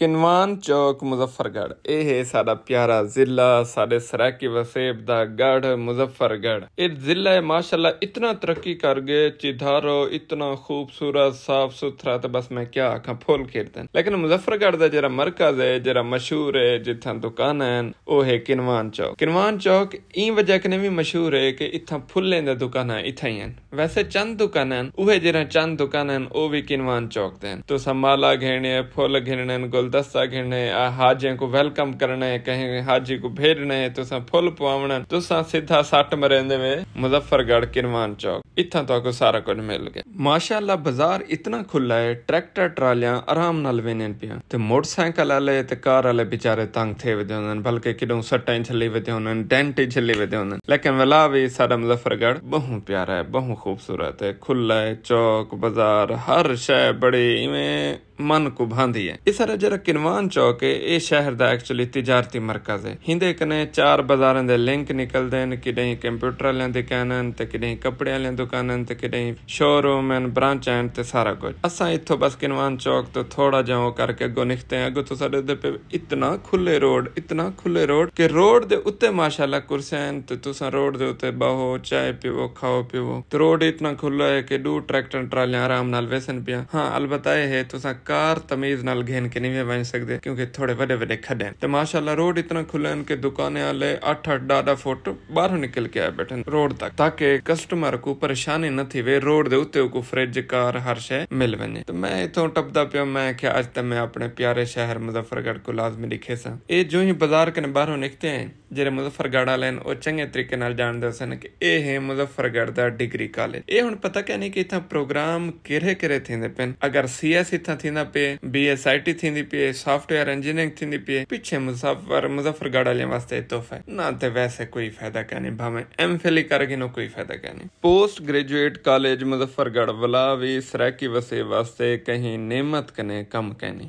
کنوان چوک مظفر گڑھ یہ پیارا ضلع گڑھ مزفر گڑھ ماشاء اللہ اتنا ترقی کرنا مرکز ہے جتنا دکان ہے کنوان چوک کنوان چوک ای مشہور ہے کہ اتنا فلے دا دکان اتنا ہی ویسے چند دکانے چند دکان بھی کنوان چوک دا تالا گیڑنے دست گھر ہاجی کو ویلکم کرنا ہے کہ حاجی کو بھیڑنا ہے تا فل پونا تو سیدھا ساٹھ مرندے میں مظفر گڑھ کران چوک ਇੱਥਾਂ ਤੱਕ ਸਾਰਾ ਕੁਝ ਮਿਲ ਗਿਆ ਮਾਸ਼ਾਅੱਲਾ ਬਾਜ਼ਾਰ ਇਤਨਾ ਖੁੱਲਾ ਹੈ ਟਰੈਕਟਰ ਟਰਾਲੀਆਂ ਆਰਾਮ ਨਾਲ ਵੇਨਣ ਪਿਆ ਤੇ ਮੋਟਰਸਾਈਕਲ ਵਾਲੇ ਤੇ ਕਾਰ ਵਾਲੇ ਵਿਚਾਰੇ ਤੰਗ ਥੇ ਵਦੇ ਹੁੰਦੇ ਨੇ ਬਲਕਿ ਕਿਦੋਂ ਸੱਟਾਂ ਛੱਲੇ ਵਦੇ ਹੁੰਦੇ ਨੇ ਡੈਂਟ ਛੱਲੇ ਵਦੇ ਹੁੰਦੇ ਨੇ ਲੇਕਿਨ ਵਲਾ ਵੀ ਸਾਡਾ ਮੁਜ਼ੱਫਰਗੜ ਬਹੁਤ ਪਿਆਰਾ ਹੈ ਬਹੁਤ ਖੂਬਸੂਰਤ ਹੈ ਖੁੱਲਾ ਹੈ ਚੌਕ ਬਾਜ਼ਾਰ ਹਰ ਸ਼ੈ ਬੜੇ ਇਵੇਂ ਮਨ ਕੋ ਭਾਂਦੀ ਹੈ ਇਸ ਸਾਰਾ ਜਿਹੜਾ ਕਿਨਵਾਨ ਚੌਕ ਹੈ ਇਹ ਸ਼ਹਿਰ ਦਾ ਐਕਚੁਅਲੀ ਤਜਾਰਤੀ ਮਰਕਜ਼ ਹੈ ਹਿੰਦੇ ਕਨੇ ਚਾਰ ਬਾਜ਼ਾਰਾਂ ਦੇ ਲਿੰਕ ਨਿਕਲਦੇ ਨੇ ਕਿਡੇ ਕੰਪਿਊਟਰ ਵਾਲਿਆਂ ਦੇ ਕਹਿਣਾਂ ਤੇ ਕਿਡੇ ਕੱਪੜੇ ਵਾਲਿਆਂ ਦੇ شو روم برانچ اچھا ہے ٹرالیا آرام نال ویسن پی ہاں البتہ یہ تا کار تمیز نال کے نہیں بن سکتے کیونکہ تھوڑے وڈے وڈے کڈے ہیں ماشاء اللہ روڈ اتنا کھلا کہ دکانے والے اٹھ اٹھا دہ فٹ باہر نکل کے آئے بیٹھے روڈ تک تاکہ کسٹمر کو ਪਰੇਸ਼ਾਨੇ ਨਥੀ ਵੇ ਰੋਡ ਦੇ ਉੱਤੇ ਕੋ ਫ੍ਰਿਜ ਕਾਰ ਹਰਸ਼ੇ ਮਿਲ ਵਨੇ ਤੇ ਮੈਂ ਇਥੋਂ ਟੱਪਦਾ ਪਿਆ ਮੈਂ ਕਿ ਅੱਜ ਤਾਂ ਮੈਂ ਆਪਣੇ ਪਿਆਰੇ ਸ਼ਹਿਰ ਮੁਜ਼ਫਰਗੜ ਕੋ ਲਾਜ਼ਮੀ ਲਿਖੇ ਸਾਂ ਇਹ ਜੋ ਹੀ ਬਾਜ਼ਾਰ ਕਨ ਬਾਹਰੋਂ ਨਿਕਤੇ ਆਂ ਜਿਹੜੇ ਮੁਜ਼ੱਫਰਗੜ੍ਹ ਵਾਲੇ ਨੇ ਉਹ ਚੰਗੇ ਤਰੀਕੇ ਨਾਲ ਜਾਣਦੇ ਸਨ ਕਿ ਇਹ ਹੈ ਮੁਜ਼ਫਰਗੜ ਦਾ ਡਿਗਰੀ ਕਾਲਜ ਇਹ ਹੁਣ ਪਤਾ ਕਿ ਨਹੀਂ ਕਿ ਇਥਾਂ ਪ੍ਰੋਗਰਾਮ ਕਿਹੜੇ ਕਿਹੜੇ ਥਿੰਦੇ ਪੈਣ ਅਗਰ ਸੀਐਸ ਇਥਾਂ ਥਿੰਦਾ ਪਏ ਬੀਐਸਆਈਟੀ ਥਿੰਦੀ ਪਏ ਸੌਫਟਵੇਅਰ ਇੰਜੀਨੀਅਰਿੰਗ ਥਿੰਦੀ ਪਏ ਪਿੱਛੇ ਮੁਜ਼ਫਰ ਮੁਜ਼ੱਫਰਗੜ੍ਹ ਵਾਲਿਆਂ ਵਾਸਤੇ ਤੋਹਫਾ ਨਾ ਤੇ ਵੈਸੇ ਕੋਈ ਫਾਇਦਾ ਨਹੀਂ ਭਾਵੇਂ ਐਮਫਿਲ ਕਰਕੇ ਨੋ ਕੋਈ ਫਾਇਦਾ ਨਹੀਂ ਪੋਸਟ ਗ੍ਰੈਜੂਏਟ ਕਾਲਜ ਮੁਜ਼ਫਰਗੜ ਵਲਾ ਵੀ ਸਰਾਕੀ ਵਸੇ ਵਾਸਤੇ ਕਹੀਂ ਨਿਮਤ ਕਨੇ ਕੰਮ ਕਹਨੇ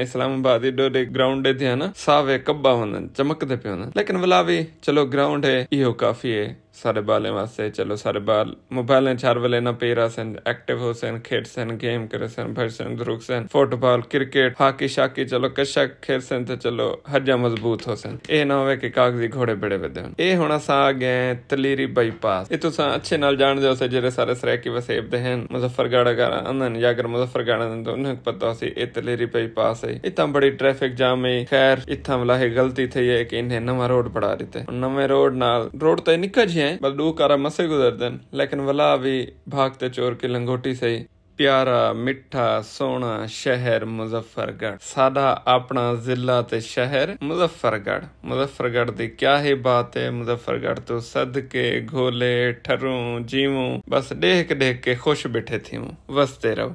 اسلام آباد ایڈوڈ گراؤنڈ سا کبا ہوں چمکتے پہ لیکن بلا بھی چلو گراؤنڈ ہے سارے بالیں واسے چلو سارے بال موبائل نہ پی رہا سن ایک سن گیم کرے سن بھج سنک سن فوٹ بال کرکٹ ہاکی شای چلو کشا کھیل سن تو چلو ہزار مضبوط ہو سن یہ نہ ہوئے کہ کاغذی گھوڑے بڑے بدن یہ ہوں آ گیا تلیری بائی پاس یہ تو اچھے جان دے جیسے سارے سریکی وسے مظفر گڑھ اگر آن یا اگر مظفر گڑھ آن تو پتا ہو سکے یہ تلیری بائیپاس ہے اتنا بڑی ٹرافک جام ہے خیر اتنا ملا گلتی تھے کہ ان نے نواں روڈ پڑا دیتے نمڈ روڈ تو نکا جی ہیں بلدو کارا مسے گزردن لیکن ولا بھی بھاگتے چور لنگوٹی سے پیارا مٹھا سونا شہر مظفر گڑھ سڈا اپنا ضلع شہر مظفر گڑ مظفر گڑھ کی کیا ہی بات ہے مظفر گڑھ تو سد کے گولہ ٹرو جیو بس خوش بیٹھے تھی وستے رہو